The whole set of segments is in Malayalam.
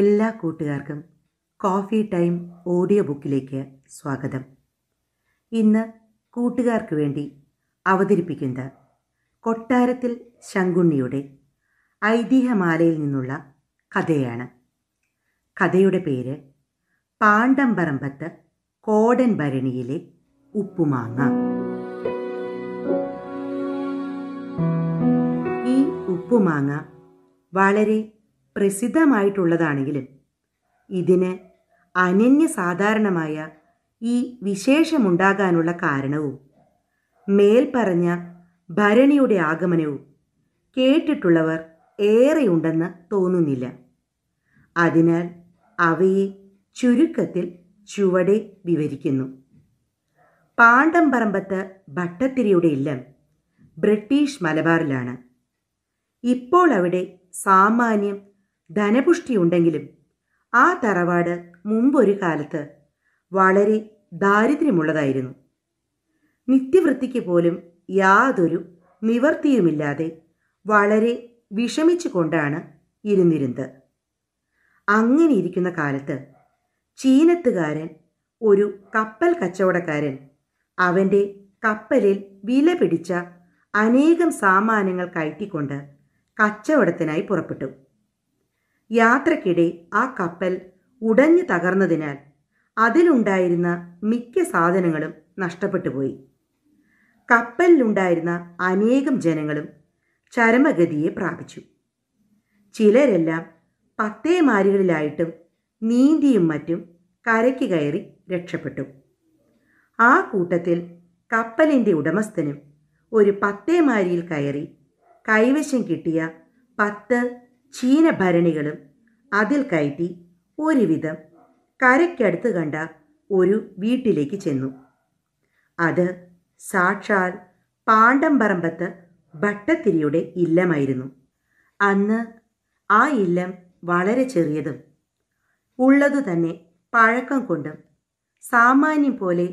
എല്ലാ കൂട്ടുകാർക്കും കോഫി ടൈം ഓഡിയോ ബുക്കിലേക്ക് സ്വാഗതം ഇന്ന് കൂട്ടുകാർക്ക് വേണ്ടി അവതരിപ്പിക്കുന്നത് കൊട്ടാരത്തിൽ ശങ്കുണ്ണിയുടെ ഐതിഹ്യമാലയിൽ നിന്നുള്ള കഥയാണ് കഥയുടെ പേര് പാണ്ഡംപറമ്പത്ത് കോടൻ ഭരണിയിലെ ഉപ്പുമാങ്ങ ഈ ഉപ്പുമാങ്ങ വളരെ പ്രസിദ്ധമായിട്ടുള്ളതാണെങ്കിലും ഇതിന് അനന്യസാധാരണമായ ഈ വിശേഷമുണ്ടാകാനുള്ള കാരണവും മേൽപ്പറഞ്ഞ ഭരണിയുടെ ആഗമനവും കേട്ടിട്ടുള്ളവർ ഏറെയുണ്ടെന്ന് തോന്നുന്നില്ല അതിനാൽ അവയെ ചുരുക്കത്തിൽ ചുവടെ വിവരിക്കുന്നു പാണ്ഡംപറമ്പത്ത് ഭട്ടത്തിരിയുടെ ഇല്ലം ബ്രിട്ടീഷ് മലബാറിലാണ് ഇപ്പോൾ അവിടെ സാമാന്യം ധനപുഷ്ടിയുണ്ടെങ്കിലും ആ തറവാട് മുമ്പൊരു കാലത്ത് വളരെ ദാരിദ്ര്യമുള്ളതായിരുന്നു നിത്യവൃത്തിക്ക് പോലും യാതൊരു നിവർത്തിയുമില്ലാതെ വളരെ വിഷമിച്ചു കൊണ്ടാണ് ഇരുന്നിരുന്നത് അങ്ങനെ ഇരിക്കുന്ന കാലത്ത് ചീനത്തുകാരൻ ഒരു കപ്പൽ കച്ചവടക്കാരൻ അവൻ്റെ കപ്പലിൽ വില പിടിച്ച അനേകം സാമാനങ്ങൾ കയറ്റിക്കൊണ്ട് കച്ചവടത്തിനായി പുറപ്പെട്ടു യാത്രക്കിടെ ആ കപ്പൽ ഉടഞ്ഞു തകർന്നതിനാൽ അതിലുണ്ടായിരുന്ന മിക്ക സാധനങ്ങളും നഷ്ടപ്പെട്ടു പോയി കപ്പലിലുണ്ടായിരുന്ന അനേകം ജനങ്ങളും ചരമഗതിയെ പ്രാപിച്ചു ചിലരെല്ലാം പത്തേമാരികളിലായിട്ടും നീന്തിയും മറ്റും കരയ്ക്ക് കയറി രക്ഷപ്പെട്ടു ആ കൂട്ടത്തിൽ കപ്പലിൻ്റെ ഉടമസ്ഥനും ഒരു പത്തേമാരിയിൽ കയറി കൈവശം കിട്ടിയ പത്ത് ചീന ഭരണികളും അതിൽ കയറ്റി ഒരുവിധം കരയ്ക്കടുത്ത് കണ്ട ഒരു വീട്ടിലേക്ക് ചെന്നു അത് സാക്ഷാൽ പാണ്ഡംപറമ്പത്ത് ഭട്ടത്തിരിയുടെ ഇല്ലമായിരുന്നു അന്ന് ആ ഇല്ലം വളരെ ചെറിയതും ഉള്ളതു തന്നെ പഴക്കം കൊണ്ടും സാമാന്യം പോലെ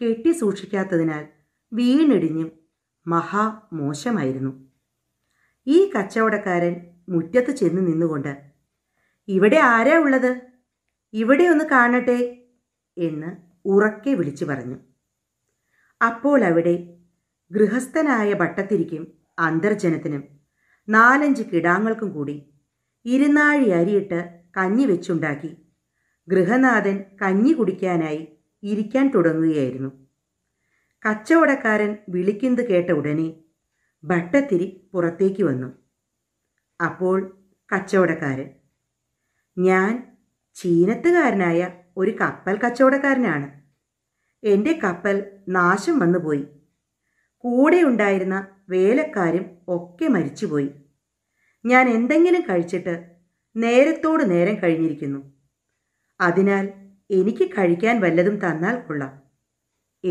കെട്ടി സൂക്ഷിക്കാത്തതിനാൽ വീണിടിഞ്ഞും മഹാ മോശമായിരുന്നു ഈ കച്ചവടക്കാരൻ മുറ്റത്ത് ചെന്ന് നിന്നുകൊണ്ട് ഇവിടെ ആരാ ഉള്ളത് ഇവിടെ ഒന്ന് കാണട്ടെ എന്ന് ഉറക്കെ വിളിച്ചു പറഞ്ഞു അപ്പോൾ അവിടെ ഗൃഹസ്ഥനായ ഭട്ടത്തിരിക്കും അന്തർജനത്തിനും നാലഞ്ച് കിടാങ്ങൾക്കും കൂടി ഇരുന്നാഴി അരിയിട്ട് കഞ്ഞി വെച്ചുണ്ടാക്കി ഗൃഹനാഥൻ കഞ്ഞി കുടിക്കാനായി ഇരിക്കാൻ തുടങ്ങുകയായിരുന്നു കച്ചവടക്കാരൻ വിളിക്കുന്നത് കേട്ട ഉടനെ ഭട്ടത്തിരി പുറത്തേക്ക് വന്നു അപ്പോൾ കച്ചവടക്കാരൻ ഞാൻ ചീനത്തുകാരനായ ഒരു കപ്പൽ കച്ചവടക്കാരനാണ് എൻ്റെ കപ്പൽ നാശം വന്നുപോയി കൂടെ ഉണ്ടായിരുന്ന വേലക്കാരും ഒക്കെ മരിച്ചുപോയി ഞാൻ എന്തെങ്കിലും കഴിച്ചിട്ട് നേരത്തോട് നേരം കഴിഞ്ഞിരിക്കുന്നു അതിനാൽ എനിക്ക് കഴിക്കാൻ വല്ലതും തന്നാൽ കൊള്ളാം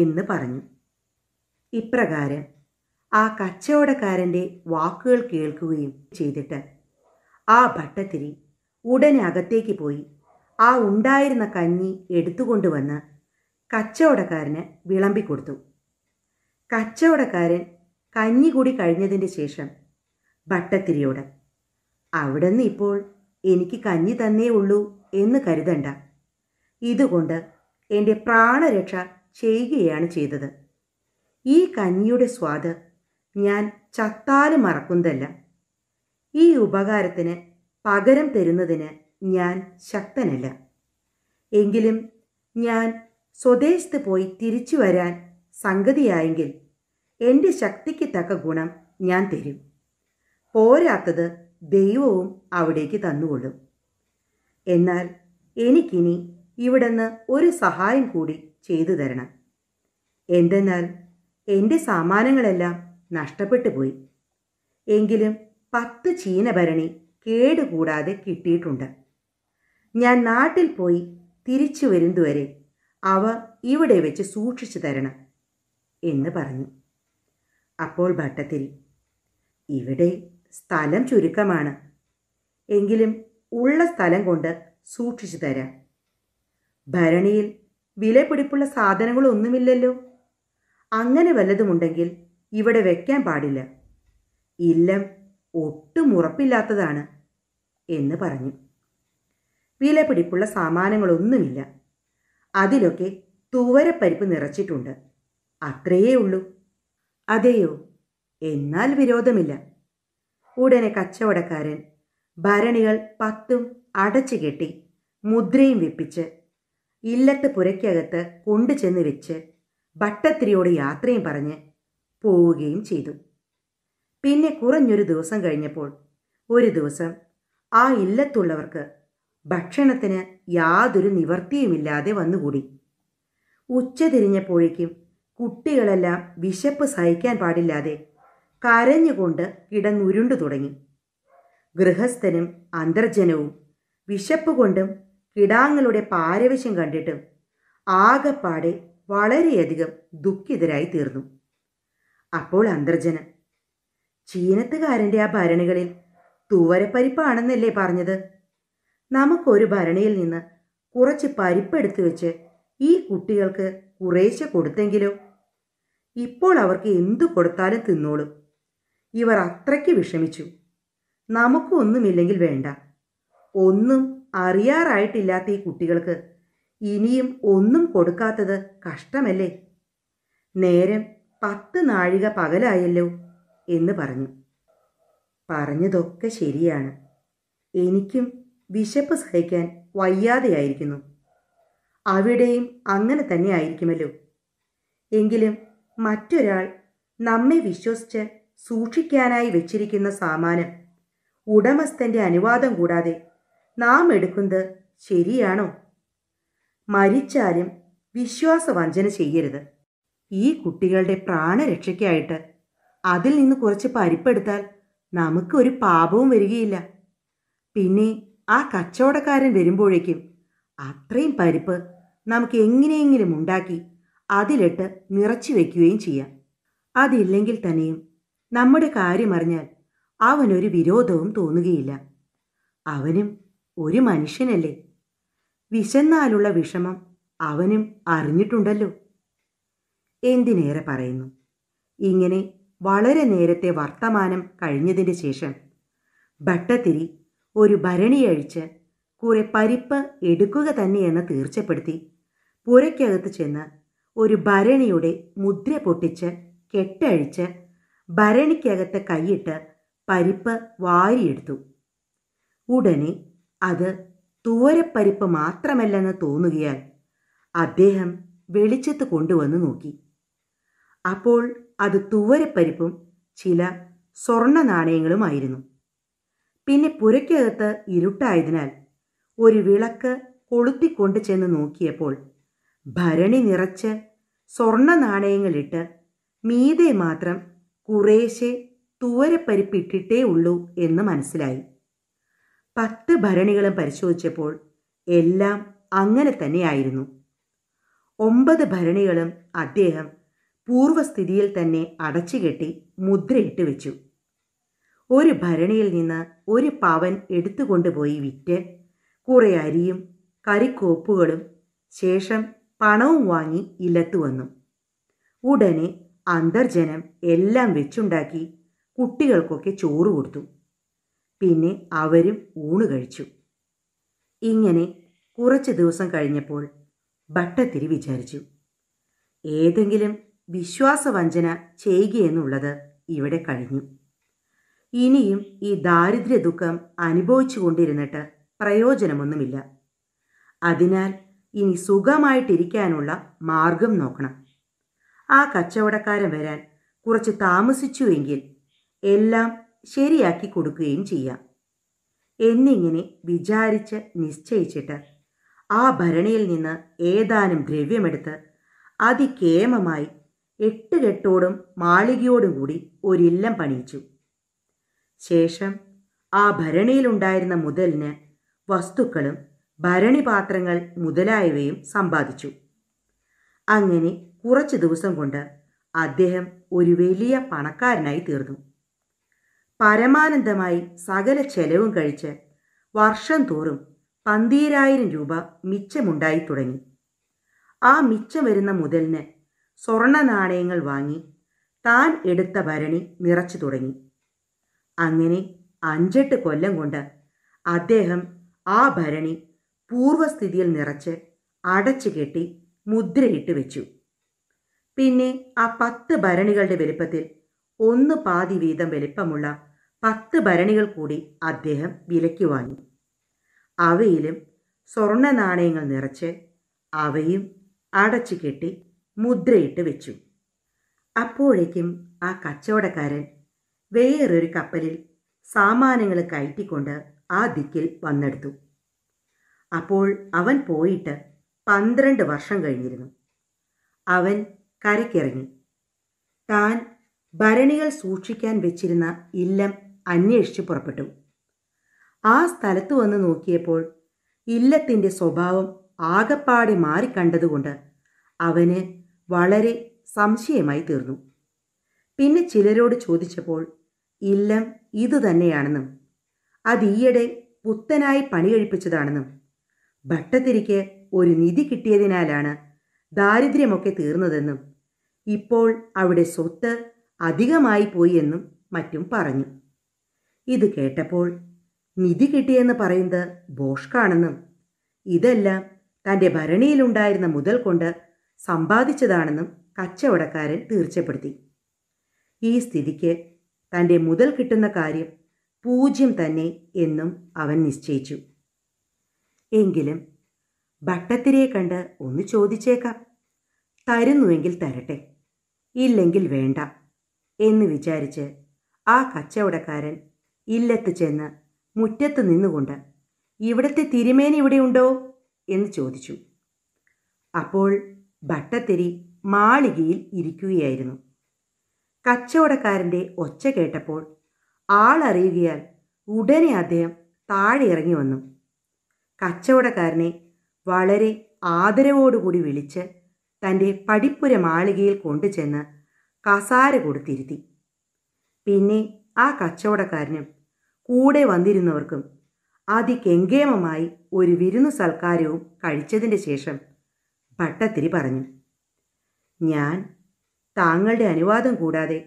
എന്ന് പറഞ്ഞു ഇപ്രകാരം ആ കച്ചവടക്കാരൻ്റെ വാക്കുകൾ കേൾക്കുകയും ചെയ്തിട്ട് ആ ഭട്ടത്തിരി ഉടനെ അകത്തേക്ക് പോയി ആ ഉണ്ടായിരുന്ന കഞ്ഞി എടുത്തുകൊണ്ടുവന്ന് കച്ചവടക്കാരന് വിളമ്പിക്കൊടുത്തു കച്ചവടക്കാരൻ കഞ്ഞി കൂടി കഴിഞ്ഞതിന് ശേഷം ഭട്ടത്തിരിയോട് അവിടുന്ന് ഇപ്പോൾ എനിക്ക് കഞ്ഞി തന്നേ ഉള്ളൂ എന്ന് കരുതണ്ട ഇതുകൊണ്ട് എൻ്റെ പ്രാണരക്ഷ ചെയ്യുകയാണ് ചെയ്തത് ഈ കഞ്ഞിയുടെ സ്വാദ് ഞാൻ ചത്താലും മറക്കുന്നതല്ല ഈ ഉപകാരത്തിന് പകരം തരുന്നതിന് ഞാൻ ശക്തനല്ല എങ്കിലും ഞാൻ സ്വദേശത്ത് പോയി തിരിച്ചു വരാൻ സംഗതിയായെങ്കിൽ എൻ്റെ ശക്തിക്ക് തക്ക ഗുണം ഞാൻ തരും പോരാത്തത് ദൈവവും അവിടേക്ക് തന്നുകൊള്ളും എന്നാൽ എനിക്കിനി ഇവിടുന്ന് ഒരു സഹായം കൂടി ചെയ്തു തരണം എന്തെന്നാൽ എൻ്റെ സാമാനങ്ങളെല്ലാം നഷ്ടപ്പെട്ടു പോയി എങ്കിലും പത്ത് ചീനഭരണി കേടുകൂടാതെ കിട്ടിയിട്ടുണ്ട് ഞാൻ നാട്ടിൽ പോയി തിരിച്ചു വരുന്നതുവരെ അവ ഇവിടെ വെച്ച് സൂക്ഷിച്ചു തരണം എന്ന് പറഞ്ഞു അപ്പോൾ ഭട്ടത്തിരി ഇവിടെ സ്ഥലം ചുരുക്കമാണ് എങ്കിലും ഉള്ള സ്ഥലം കൊണ്ട് സൂക്ഷിച്ചു തരാം ഭരണിയിൽ വിലപിടിപ്പുള്ള സാധനങ്ങളൊന്നുമില്ലല്ലോ അങ്ങനെ വല്ലതുമുണ്ടെങ്കിൽ ഇവിടെ വെക്കാൻ പാടില്ല ഇല്ലം ഒട്ടും ഉറപ്പില്ലാത്തതാണ് എന്ന് പറഞ്ഞു വിലപിടിപ്പുള്ള സാമാനങ്ങളൊന്നുമില്ല അതിലൊക്കെ തൂവരപ്പരിപ്പ് നിറച്ചിട്ടുണ്ട് അത്രയേ ഉള്ളൂ അതെയോ എന്നാൽ വിരോധമില്ല ഉടനെ കച്ചവടക്കാരൻ ഭരണികൾ പത്തും അടച്ചു കെട്ടി മുദ്രയും വെപ്പിച്ച് ഇല്ലത്ത് പുരയ്ക്കകത്ത് കൊണ്ടുചെന്ന് വെച്ച് ഭട്ടത്തിരിയോട് യാത്രയും പറഞ്ഞ് പോവുകയും ചെയ്തു പിന്നെ കുറഞ്ഞൊരു ദിവസം കഴിഞ്ഞപ്പോൾ ഒരു ദിവസം ആ ഇല്ലത്തുള്ളവർക്ക് ഭക്ഷണത്തിന് യാതൊരു നിവർത്തിയുമില്ലാതെ വന്നുകൂടി ഉച്ചതിരിഞ്ഞപ്പോഴേക്കും കുട്ടികളെല്ലാം വിശപ്പ് സഹിക്കാൻ പാടില്ലാതെ കരഞ്ഞുകൊണ്ട് കിടന്നുരുണ്ടു തുടങ്ങി ഗൃഹസ്ഥനും അന്തർജനവും വിശപ്പ് കൊണ്ടും കിടാങ്ങളുടെ പാരവശ്യം കണ്ടിട്ടും ആകപ്പാടെ വളരെയധികം ദുഃഖിതരായി തീർന്നു അപ്പോൾ അന്തർജനം ചീനത്തുകാരൻ്റെ ആ ഭരണികളിൽ തൂവരപ്പരിപ്പാണെന്നല്ലേ പറഞ്ഞത് നമുക്കൊരു ഭരണിയിൽ നിന്ന് കുറച്ച് പരിപ്പെടുത്തു വെച്ച് ഈ കുട്ടികൾക്ക് കുറേശ്ശെ കൊടുത്തെങ്കിലോ ഇപ്പോൾ അവർക്ക് എന്തു കൊടുത്താലും തിന്നോളും ഇവർ അത്രയ്ക്ക് വിഷമിച്ചു നമുക്കൊന്നുമില്ലെങ്കിൽ വേണ്ട ഒന്നും അറിയാറായിട്ടില്ലാത്ത ഈ കുട്ടികൾക്ക് ഇനിയും ഒന്നും കൊടുക്കാത്തത് കഷ്ടമല്ലേ നേരം പത്ത് നാഴിക പകലായല്ലോ എന്ന് പറഞ്ഞു പറഞ്ഞതൊക്കെ ശരിയാണ് എനിക്കും വിശപ്പ് സഹിക്കാൻ വയ്യാതെയായിരിക്കുന്നു അവിടെയും അങ്ങനെ തന്നെ ആയിരിക്കുമല്ലോ എങ്കിലും മറ്റൊരാൾ നമ്മെ വിശ്വസിച്ച് സൂക്ഷിക്കാനായി വെച്ചിരിക്കുന്ന സാമാനം ഉടമസ്ഥൻ്റെ അനുവാദം കൂടാതെ നാം എടുക്കുന്നത് ശരിയാണോ മരിച്ചാലും വിശ്വാസവഞ്ചന ചെയ്യരുത് ഈ കുട്ടികളുടെ പ്രാണരക്ഷയ്ക്കായിട്ട് അതിൽ നിന്ന് കുറച്ച് പരിപ്പെടുത്താൽ നമുക്ക് ഒരു പാപവും വരികയില്ല പിന്നെ ആ കച്ചവടക്കാരൻ വരുമ്പോഴേക്കും അത്രയും പരിപ്പ് നമുക്ക് എങ്ങനെയെങ്കിലും ഉണ്ടാക്കി അതിലിട്ട് നിറച്ചു വയ്ക്കുകയും ചെയ്യാം അതില്ലെങ്കിൽ തന്നെയും നമ്മുടെ കാര്യമറിഞ്ഞാൽ അവനൊരു വിരോധവും തോന്നുകയില്ല അവനും ഒരു മനുഷ്യനല്ലേ വിശന്നാലുള്ള വിഷമം അവനും അറിഞ്ഞിട്ടുണ്ടല്ലോ എന്തിനേറെ പറയുന്നു ഇങ്ങനെ വളരെ നേരത്തെ വർത്തമാനം കഴിഞ്ഞതിന് ശേഷം ഭട്ടത്തിരി ഒരു അഴിച്ച് കുറെ പരിപ്പ് എടുക്കുക തന്നെയെന്ന് തീർച്ചപ്പെടുത്തി പുരയ്ക്കകത്ത് ചെന്ന് ഒരു ഭരണിയുടെ മുദ്ര പൊട്ടിച്ച് കെട്ടഴിച്ച് ഭരണിക്കകത്ത് കൈയിട്ട് പരിപ്പ് വാരിയെടുത്തു ഉടനെ അത് തൂവരപ്പരിപ്പ് മാത്രമല്ലെന്ന് തോന്നുകയാൽ അദ്ദേഹം വെളിച്ചത്ത് കൊണ്ടുവന്ന് നോക്കി അപ്പോൾ അത് തുവരപ്പരിപ്പും ചില സ്വർണ്ണ നാണയങ്ങളുമായിരുന്നു പിന്നെ പുരയ്ക്കകത്ത് ഇരുട്ടായതിനാൽ ഒരു വിളക്ക് കൊളുത്തിക്കൊണ്ട് ചെന്ന് നോക്കിയപ്പോൾ ഭരണി നിറച്ച് സ്വർണ്ണ നാണയങ്ങളിട്ട് മീതെ മാത്രം കുറേശ്ശെ തൂവരപ്പരിപ്പിട്ടിട്ടേ ഉള്ളൂ എന്ന് മനസ്സിലായി പത്ത് ഭരണികളും പരിശോധിച്ചപ്പോൾ എല്ലാം അങ്ങനെ തന്നെയായിരുന്നു ഒമ്പത് ഭരണികളും അദ്ദേഹം പൂർവ്വസ്ഥിതിയിൽ തന്നെ അടച്ചുകെട്ടി മുദ്രയിട്ട് വെച്ചു ഒരു ഭരണിയിൽ നിന്ന് ഒരു പവൻ എടുത്തുകൊണ്ടുപോയി വിറ്റ് കുറേ അരിയും കറിക്കോപ്പുകളും ശേഷം പണവും വാങ്ങി ഇല്ലത്തു വന്നു ഉടനെ അന്തർജനം എല്ലാം വെച്ചുണ്ടാക്കി കുട്ടികൾക്കൊക്കെ ചോറ് കൊടുത്തു പിന്നെ അവരും ഊണ് കഴിച്ചു ഇങ്ങനെ കുറച്ച് ദിവസം കഴിഞ്ഞപ്പോൾ ഭട്ടത്തിരി വിചാരിച്ചു ഏതെങ്കിലും വിശ്വാസവഞ്ചന ചെയ്യുകയെന്നുള്ളത് ഇവിടെ കഴിഞ്ഞു ഇനിയും ഈ ദാരിദ്ര്യ ദുഃഖം അനുഭവിച്ചു കൊണ്ടിരുന്നിട്ട് പ്രയോജനമൊന്നുമില്ല അതിനാൽ ഇനി സുഖമായിട്ടിരിക്കാനുള്ള മാർഗം നോക്കണം ആ കച്ചവടക്കാരൻ വരാൻ കുറച്ച് താമസിച്ചുവെങ്കിൽ എല്ലാം ശരിയാക്കി കൊടുക്കുകയും ചെയ്യാം എന്നിങ്ങനെ വിചാരിച്ച് നിശ്ചയിച്ചിട്ട് ആ ഭരണിയിൽ നിന്ന് ഏതാനും ദ്രവ്യമെടുത്ത് അതികേമമായി കെട്ടോടും മാളികയോടും കൂടി ഒരില്ലം പണിയിച്ചു ശേഷം ആ ഭരണിയിലുണ്ടായിരുന്ന മുതലിന് വസ്തുക്കളും ഭരണിപാത്രങ്ങൾ മുതലായവയും സമ്പാദിച്ചു അങ്ങനെ കുറച്ച് ദിവസം കൊണ്ട് അദ്ദേഹം ഒരു വലിയ പണക്കാരനായി തീർന്നു പരമാനന്ദമായി സകല ചെലവും കഴിച്ച് വർഷം തോറും പന്തിരായിരം രൂപ മിച്ചമുണ്ടായി തുടങ്ങി ആ മിച്ചം വരുന്ന മുതലിന് സ്വർണ്ണ നാണയങ്ങൾ വാങ്ങി താൻ എടുത്ത ഭരണി നിറച്ചു തുടങ്ങി അങ്ങനെ അഞ്ചെട്ട് കൊല്ലം കൊണ്ട് അദ്ദേഹം ആ ഭരണി പൂർവസ്ഥിതിയിൽ നിറച്ച് അടച്ചു കെട്ടി മുദ്രയിട്ട് വെച്ചു പിന്നെ ആ പത്ത് ഭരണികളുടെ വലിപ്പത്തിൽ ഒന്ന് പാതി വീതം വലിപ്പമുള്ള പത്ത് ഭരണികൾ കൂടി അദ്ദേഹം വിലയ്ക്ക് വാങ്ങി അവയിലും സ്വർണ്ണ നാണയങ്ങൾ നിറച്ച് അവയും അടച്ചു കെട്ടി മുദ്രയിട്ട് വെച്ചു അപ്പോഴേക്കും ആ കച്ചവടക്കാരൻ വേറൊരു കപ്പലിൽ സാമാനങ്ങൾ കയറ്റിക്കൊണ്ട് ആ ദിക്കിൽ വന്നെടുത്തു അപ്പോൾ അവൻ പോയിട്ട് പന്ത്രണ്ട് വർഷം കഴിഞ്ഞിരുന്നു അവൻ കരക്കിറങ്ങി താൻ ഭരണികൾ സൂക്ഷിക്കാൻ വെച്ചിരുന്ന ഇല്ലം അന്വേഷിച്ച് പുറപ്പെട്ടു ആ സ്ഥലത്ത് വന്ന് നോക്കിയപ്പോൾ ഇല്ലത്തിൻ്റെ സ്വഭാവം ആകപ്പാടെ മാറിക്കണ്ടതുകൊണ്ട് അവന് വളരെ സംശയമായി തീർന്നു പിന്നെ ചിലരോട് ചോദിച്ചപ്പോൾ ഇല്ലം ഇതുതന്നെയാണെന്നും അത് ഈയിടെ പുത്തനായി കഴിപ്പിച്ചതാണെന്നും ഭട്ടത്തിരിക്ക് ഒരു നിധി കിട്ടിയതിനാലാണ് ദാരിദ്ര്യമൊക്കെ തീർന്നതെന്നും ഇപ്പോൾ അവിടെ സ്വത്ത് അധികമായി പോയി എന്നും മറ്റും പറഞ്ഞു ഇത് കേട്ടപ്പോൾ നിധി കിട്ടിയെന്ന് പറയുന്നത് ബോഷ്കാണെന്നും ഇതെല്ലാം തൻ്റെ ഭരണിയിലുണ്ടായിരുന്ന മുതൽ കൊണ്ട് സമ്പാദിച്ചതാണെന്നും കച്ചവടക്കാരൻ തീർച്ചപ്പെടുത്തി ഈ സ്ഥിതിക്ക് തൻ്റെ മുതൽ കിട്ടുന്ന കാര്യം പൂജ്യം തന്നെ എന്നും അവൻ നിശ്ചയിച്ചു എങ്കിലും ഭട്ടത്തിരെ കണ്ട് ഒന്ന് ചോദിച്ചേക്കാം തരുന്നുവെങ്കിൽ തരട്ടെ ഇല്ലെങ്കിൽ വേണ്ട എന്ന് വിചാരിച്ച് ആ കച്ചവടക്കാരൻ ഇല്ലത്ത് ചെന്ന് മുറ്റത്ത് നിന്നുകൊണ്ട് ഇവിടത്തെ തിരുമേനിവിടെയുണ്ടോ എന്ന് ചോദിച്ചു അപ്പോൾ ഭട്ടത്തിരി മാളികയിൽ ഇരിക്കുകയായിരുന്നു കച്ചവടക്കാരൻ്റെ ഒച്ച കേട്ടപ്പോൾ ആളറിയുകയാൽ ഉടനെ അദ്ദേഹം താഴെ ഇറങ്ങി വന്നു കച്ചവടക്കാരനെ വളരെ ആദരവോടുകൂടി വിളിച്ച് തൻ്റെ പഠിപ്പുര മാളികയിൽ കൊണ്ടുചെന്ന് കസാര കൊടുത്തിരുത്തി പിന്നെ ആ കച്ചവടക്കാരനും കൂടെ വന്നിരുന്നവർക്കും അതികെങ്കേമമായി ഒരു വിരുന്നു സൽക്കാരവും കഴിച്ചതിൻ്റെ ശേഷം പട്ടത്തിരി പറഞ്ഞു ഞാൻ താങ്കളുടെ അനുവാദം കൂടാതെ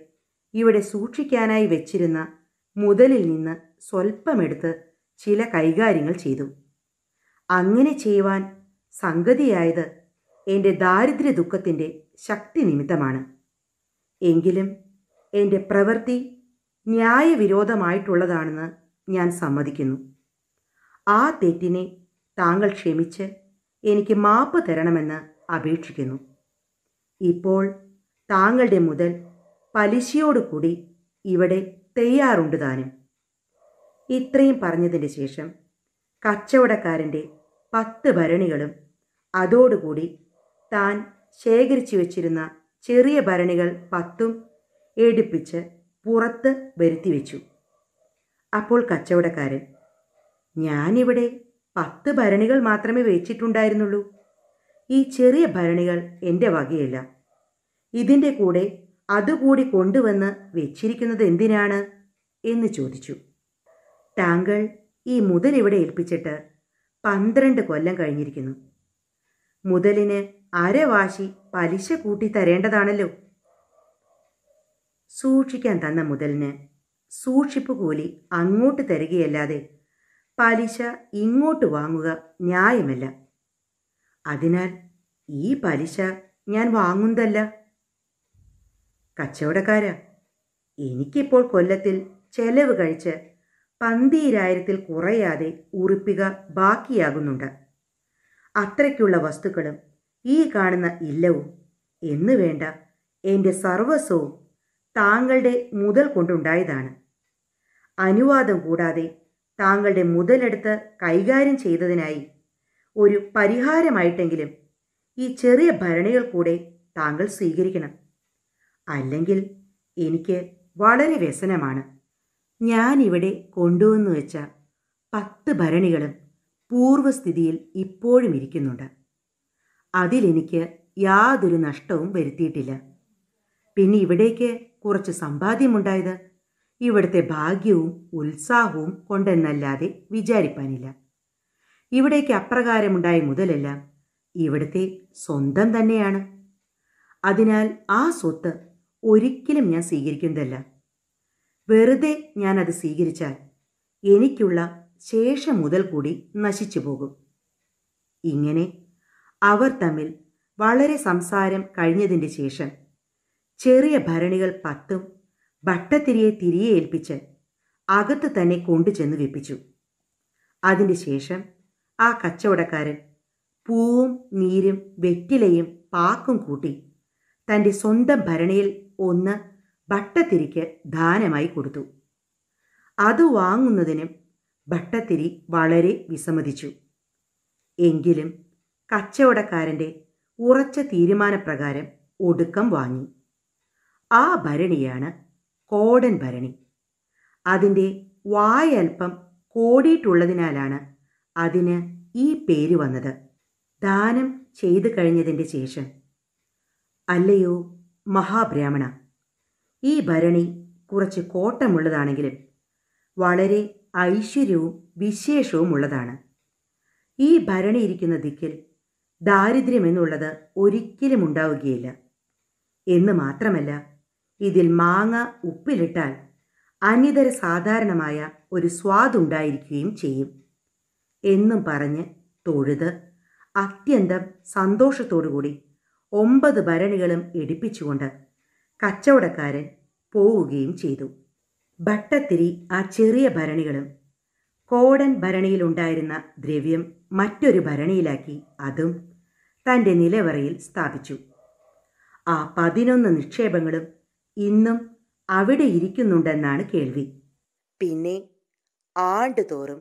ഇവിടെ സൂക്ഷിക്കാനായി വെച്ചിരുന്ന മുതലിൽ നിന്ന് സ്വൽപ്പമെടുത്ത് ചില കൈകാര്യങ്ങൾ ചെയ്തു അങ്ങനെ ചെയ്യുവാൻ സംഗതിയായത് എൻ്റെ ദാരിദ്ര്യ ദുഃഖത്തിൻ്റെ ശക്തി നിമിത്തമാണ് എങ്കിലും എൻ്റെ പ്രവൃത്തി ന്യായവിരോധമായിട്ടുള്ളതാണെന്ന് ഞാൻ സമ്മതിക്കുന്നു ആ തെറ്റിനെ താങ്കൾ ക്ഷമിച്ച് എനിക്ക് മാപ്പ് തരണമെന്ന് അപേക്ഷിക്കുന്നു ഇപ്പോൾ താങ്കളുടെ മുതൽ കൂടി ഇവിടെ തയ്യാറുണ്ട് താനും ഇത്രയും പറഞ്ഞതിന് ശേഷം കച്ചവടക്കാരൻ്റെ പത്ത് ഭരണികളും അതോടുകൂടി താൻ ശേഖരിച്ചു വച്ചിരുന്ന ചെറിയ ഭരണികൾ പത്തും എടുപ്പിച്ച് പുറത്ത് വരുത്തിവെച്ചു അപ്പോൾ കച്ചവടക്കാരൻ ഞാനിവിടെ പത്ത് ഭരണികൾ മാത്രമേ വെച്ചിട്ടുണ്ടായിരുന്നുള്ളൂ ഈ ചെറിയ ഭരണികൾ എൻ്റെ വകയില്ല ഇതിൻ്റെ കൂടെ അതുകൂടി കൊണ്ടുവന്ന് വെച്ചിരിക്കുന്നത് എന്തിനാണ് എന്ന് ചോദിച്ചു താങ്കൾ ഈ മുതൽ ഇവിടെ ഏൽപ്പിച്ചിട്ട് പന്ത്രണ്ട് കൊല്ലം കഴിഞ്ഞിരിക്കുന്നു മുതലിന് അരവാശി പലിശ കൂട്ടി തരേണ്ടതാണല്ലോ സൂക്ഷിക്കാൻ തന്ന മുതലിന് സൂക്ഷിപ്പ് കൂലി അങ്ങോട്ട് തരികയല്ലാതെ പലിശ ഇങ്ങോട്ട് വാങ്ങുക ന്യായമല്ല അതിനാൽ ഈ പലിശ ഞാൻ വാങ്ങുന്നതല്ല കച്ചവടക്കാരാ എനിക്കിപ്പോൾ കൊല്ലത്തിൽ ചെലവ് കഴിച്ച് പന്തിരായിരത്തിൽ കുറയാതെ ഉറുപ്പിക ബാക്കിയാകുന്നുണ്ട് അത്രയ്ക്കുള്ള വസ്തുക്കളും ഈ കാണുന്ന ഇല്ലവും എന്നു വേണ്ട എൻ്റെ സർവസ്വവും താങ്കളുടെ മുതൽ കൊണ്ടുണ്ടായതാണ് അനുവാദം കൂടാതെ താങ്കളുടെ മുതലെടുത്ത് കൈകാര്യം ചെയ്തതിനായി ഒരു പരിഹാരമായിട്ടെങ്കിലും ഈ ചെറിയ ഭരണികൾ കൂടെ താങ്കൾ സ്വീകരിക്കണം അല്ലെങ്കിൽ എനിക്ക് വളരെ വ്യസനമാണ് ഞാനിവിടെ കൊണ്ടുവന്നു വെച്ച പത്ത് ഭരണികളും പൂർവ്വസ്ഥിതിയിൽ ഇപ്പോഴും ഇരിക്കുന്നുണ്ട് അതിലെനിക്ക് യാതൊരു നഷ്ടവും വരുത്തിയിട്ടില്ല പിന്നെ ഇവിടേക്ക് കുറച്ച് സമ്പാദ്യമുണ്ടായത് ഇവിടുത്തെ ഭാഗ്യവും ഉത്സാഹവും കൊണ്ടെന്നല്ലാതെ വിചാരിപ്പാനില്ല ഇവിടേക്ക് അപ്രകാരമുണ്ടായ മുതലെല്ലാം ഇവിടുത്തെ സ്വന്തം തന്നെയാണ് അതിനാൽ ആ സ്വത്ത് ഒരിക്കലും ഞാൻ സ്വീകരിക്കുന്നതല്ല വെറുതെ ഞാൻ അത് സ്വീകരിച്ചാൽ എനിക്കുള്ള ശേഷം മുതൽ കൂടി നശിച്ചു പോകും ഇങ്ങനെ അവർ തമ്മിൽ വളരെ സംസാരം കഴിഞ്ഞതിൻ്റെ ശേഷം ചെറിയ ഭരണികൾ പത്തും ഭട്ടത്തിരിയെ തിരിയെ ഏൽപ്പിച്ച് അകത്ത് തന്നെ കൊണ്ടുചെന്ന് വെപ്പിച്ചു അതിൻ്റെ ശേഷം ആ കച്ചവടക്കാരൻ പൂവും നീരും വെറ്റിലയും പാക്കും കൂട്ടി തൻ്റെ സ്വന്തം ഭരണയിൽ ഒന്ന് ഭട്ടത്തിരിക്ക് ദാനമായി കൊടുത്തു അത് വാങ്ങുന്നതിനും ഭട്ടത്തിരി വളരെ വിസമ്മതിച്ചു എങ്കിലും കച്ചവടക്കാരൻ്റെ ഉറച്ച തീരുമാനപ്രകാരം ഒടുക്കം വാങ്ങി ആ ഭരണിയാണ് കോടൻ ഭരണി അതിൻ്റെ വായൽപ്പം കോടിയിട്ടുള്ളതിനാലാണ് അതിന് ഈ പേര് വന്നത് ദാനം ചെയ്തു കഴിഞ്ഞതിൻ്റെ ശേഷം അല്ലയോ മഹാബ്രാഹ്മണ ഈ ഭരണി കുറച്ച് കോട്ടമുള്ളതാണെങ്കിലും വളരെ ഐശ്വര്യവും വിശേഷവും ഉള്ളതാണ് ഈ ഭരണി ഇരിക്കുന്ന ദിക്കിൽ ദാരിദ്ര്യമെന്നുള്ളത് ഒരിക്കലും ഉണ്ടാവുകയില്ല എന്ന് മാത്രമല്ല ഇതിൽ മാങ്ങ ഉപ്പിലിട്ടാൽ അനിതര സാധാരണമായ ഒരു സ്വാദുണ്ടായിരിക്കുകയും ചെയ്യും എന്നും പറഞ്ഞ് തൊഴുത് അത്യന്തം സന്തോഷത്തോടുകൂടി ഒമ്പത് ഭരണികളും എടുപ്പിച്ചുകൊണ്ട് കച്ചവടക്കാരൻ പോവുകയും ചെയ്തു ഭട്ടത്തിരി ആ ചെറിയ ഭരണികളും കോടൻ ഭരണിയിലുണ്ടായിരുന്ന ദ്രവ്യം മറ്റൊരു ഭരണിയിലാക്കി അതും തൻ്റെ നിലവറയിൽ സ്ഥാപിച്ചു ആ പതിനൊന്ന് നിക്ഷേപങ്ങളും ഇന്നും അവിടെ ഇരിക്കുന്നുണ്ടെന്നാണ് കേൾവി പിന്നെ ആണ്ടുതോറും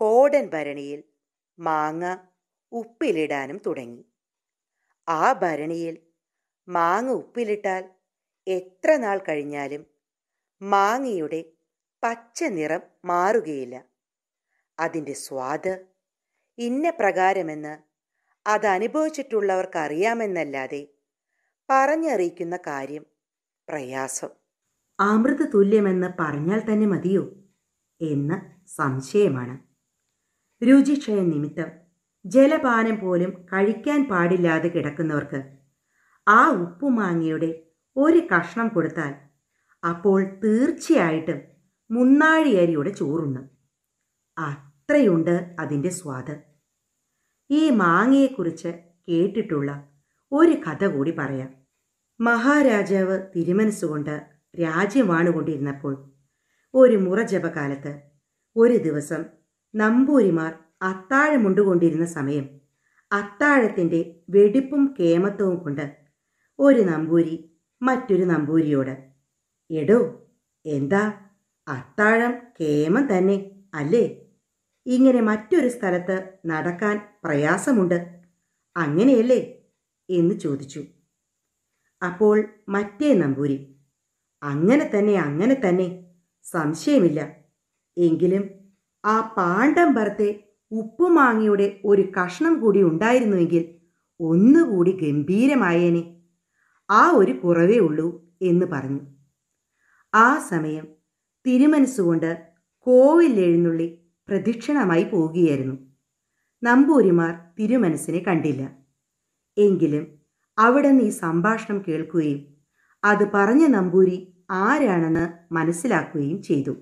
കോടൻ ഭരണിയിൽ മാങ്ങ ഉപ്പിലിടാനും തുടങ്ങി ആ ഭരണിയിൽ മാങ്ങ ഉപ്പിലിട്ടാൽ എത്ര നാൾ കഴിഞ്ഞാലും മാങ്ങയുടെ പച്ച നിറം മാറുകയില്ല അതിൻ്റെ സ്വാദ് ഇന്ന പ്രകാരമെന്ന് അതനുഭവിച്ചിട്ടുള്ളവർക്കറിയാമെന്നല്ലാതെ പറഞ്ഞറിയിക്കുന്ന കാര്യം പ്രയാസം അമൃത തുല്യമെന്ന് പറഞ്ഞാൽ തന്നെ മതിയോ എന്ന് സംശയമാണ് രുചിക്ഷയ നിമിത്തം ജലപാനം പോലും കഴിക്കാൻ പാടില്ലാതെ കിടക്കുന്നവർക്ക് ആ ഉപ്പുമാങ്ങയുടെ ഒരു കഷ്ണം കൊടുത്താൽ അപ്പോൾ തീർച്ചയായിട്ടും മുന്നാഴി അരിയുടെ ചോറുണ്ണും അത്രയുണ്ട് അതിൻ്റെ സ്വാദ് ഈ മാങ്ങയെക്കുറിച്ച് കേട്ടിട്ടുള്ള ഒരു കഥ കൂടി പറയാം മഹാരാജാവ് തിരുമനസ്സുകൊണ്ട് വാണുകൊണ്ടിരുന്നപ്പോൾ ഒരു മുറജപകാലത്ത് ഒരു ദിവസം നമ്പൂരിമാർ അത്താഴമുണ്ടുകൊണ്ടിരുന്ന സമയം അത്താഴത്തിൻ്റെ വെടിപ്പും കേമത്വവും കൊണ്ട് ഒരു നമ്പൂരി മറ്റൊരു നമ്പൂരിയോട് എടോ എന്താ അത്താഴം കേമം തന്നെ അല്ലേ ഇങ്ങനെ മറ്റൊരു സ്ഥലത്ത് നടക്കാൻ പ്രയാസമുണ്ട് അങ്ങനെയല്ലേ എന്ന് ചോദിച്ചു അപ്പോൾ മറ്റേ നമ്പൂരി അങ്ങനെ തന്നെ അങ്ങനെ തന്നെ സംശയമില്ല എങ്കിലും ആ പാണ്ഡം പറത്തെ ഉപ്പുമാങ്ങയുടെ ഒരു കഷ്ണം കൂടി ഉണ്ടായിരുന്നുവെങ്കിൽ ഒന്നുകൂടി ഗംഭീരമായേനെ ആ ഒരു കുറവേ ഉള്ളൂ എന്ന് പറഞ്ഞു ആ സമയം തിരുമനസ്സുകൊണ്ട് കോവിലെഴുന്നള്ളി പ്രദക്ഷിണമായി പോവുകയായിരുന്നു നമ്പൂരിമാർ തിരുമനസ്സിനെ കണ്ടില്ല എങ്കിലും അവിടെ നീ സംഭാഷണം കേൾക്കുകയും അത് പറഞ്ഞ നമ്പൂരി ആരാണെന്ന് മനസ്സിലാക്കുകയും ചെയ്തു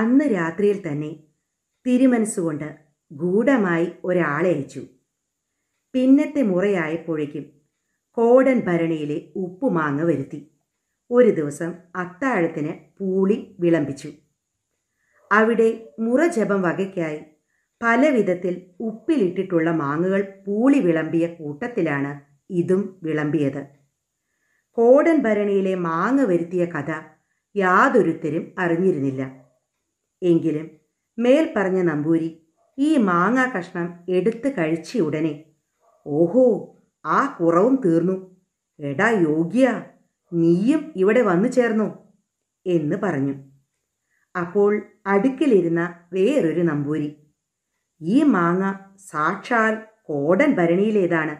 അന്ന് രാത്രിയിൽ തന്നെ തിരുമനസ്സുകൊണ്ട് ഗൂഢമായി ഒരാളെ അയച്ചു പിന്നത്തെ മുറയായപ്പോഴേക്കും കോടൻ ഭരണിയിലെ ഉപ്പുമാങ്ങ വരുത്തി ഒരു ദിവസം അത്താഴത്തിന് പൂളി വിളമ്പിച്ചു അവിടെ മുറജപം വകയ്ക്കായി പലവിധത്തിൽ ഉപ്പിലിട്ടിട്ടുള്ള മാങ്ങകൾ പൂളി വിളമ്പിയ കൂട്ടത്തിലാണ് ഇതും വിളമ്പിയത് കോടൻ ഭരണിയിലെ മാങ്ങ വരുത്തിയ കഥ യാതൊരുത്തരും അറിഞ്ഞിരുന്നില്ല എങ്കിലും മേൽപ്പറഞ്ഞ നമ്പൂരി ഈ മാങ്ങാ കഷ്ണം എടുത്ത് കഴിച്ച ഉടനെ ഓഹോ ആ കുറവും തീർന്നു എടാ യോഗ്യ നീയും ഇവിടെ വന്നു ചേർന്നു എന്ന് പറഞ്ഞു അപ്പോൾ അടുക്കിലിരുന്ന വേറൊരു നമ്പൂരി ഈ മാങ്ങ സാക്ഷാൽ കോടൻ ഭരണിയിലേതാണ്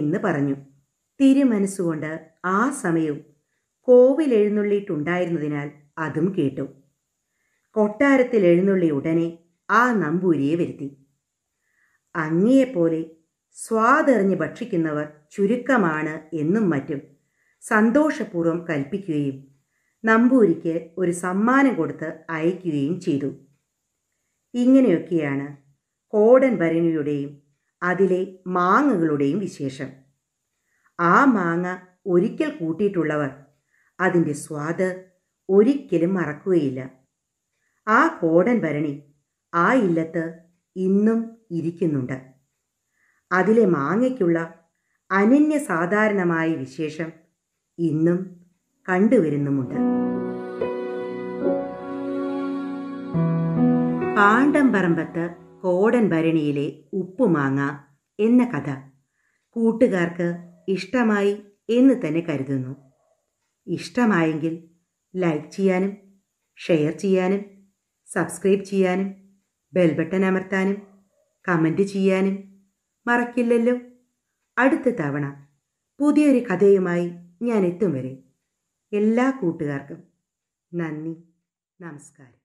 എന്ന് പറഞ്ഞു തിരുമനസ്സുകൊണ്ട് ആ സമയവും കോവിൽ എഴുന്നള്ളിയിട്ടുണ്ടായിരുന്നതിനാൽ അതും കേട്ടു കൊട്ടാരത്തിൽ എഴുന്നള്ളി ഉടനെ ആ നമ്പൂരിയെ വരുത്തി അങ്ങിയെപ്പോലെ സ്വാതെറിഞ്ഞ് ഭക്ഷിക്കുന്നവർ ചുരുക്കമാണ് എന്നും മറ്റും സന്തോഷപൂർവ്വം കൽപ്പിക്കുകയും നമ്പൂരിക്ക് ഒരു സമ്മാനം കൊടുത്ത് അയക്കുകയും ചെയ്തു ഇങ്ങനെയൊക്കെയാണ് കോടൻ ഭരണിയുടെയും അതിലെ മാങ്ങകളുടെയും വിശേഷം ആ മാങ്ങ ഒരിക്കൽ കൂട്ടിയിട്ടുള്ളവർ അതിൻ്റെ സ്വാദ് ഒരിക്കലും മറക്കുകയില്ല ആ കോടൻ ഭരണി ആ ഇല്ലത്ത് ഇന്നും ഇരിക്കുന്നുണ്ട് അതിലെ മാങ്ങയ്ക്കുള്ള അനന്യ സാധാരണമായ വിശേഷം ഇന്നും കണ്ടുവരുന്നുമുണ്ട് പാണ്ടം കോടൻ ഭരണിയിലെ ഉപ്പുമാങ്ങ എന്ന കഥ കൂട്ടുകാർക്ക് ഇഷ്ടമായി എന്ന് തന്നെ കരുതുന്നു ഇഷ്ടമായെങ്കിൽ ലൈക്ക് ചെയ്യാനും ഷെയർ ചെയ്യാനും സബ്സ്ക്രൈബ് ചെയ്യാനും ബെൽ ബട്ടൺ അമർത്താനും കമൻറ്റ് ചെയ്യാനും മറക്കില്ലല്ലോ അടുത്ത തവണ പുതിയൊരു കഥയുമായി ഞാൻ എത്തും വരെ എല്ലാ കൂട്ടുകാർക്കും നന്ദി നമസ്കാരം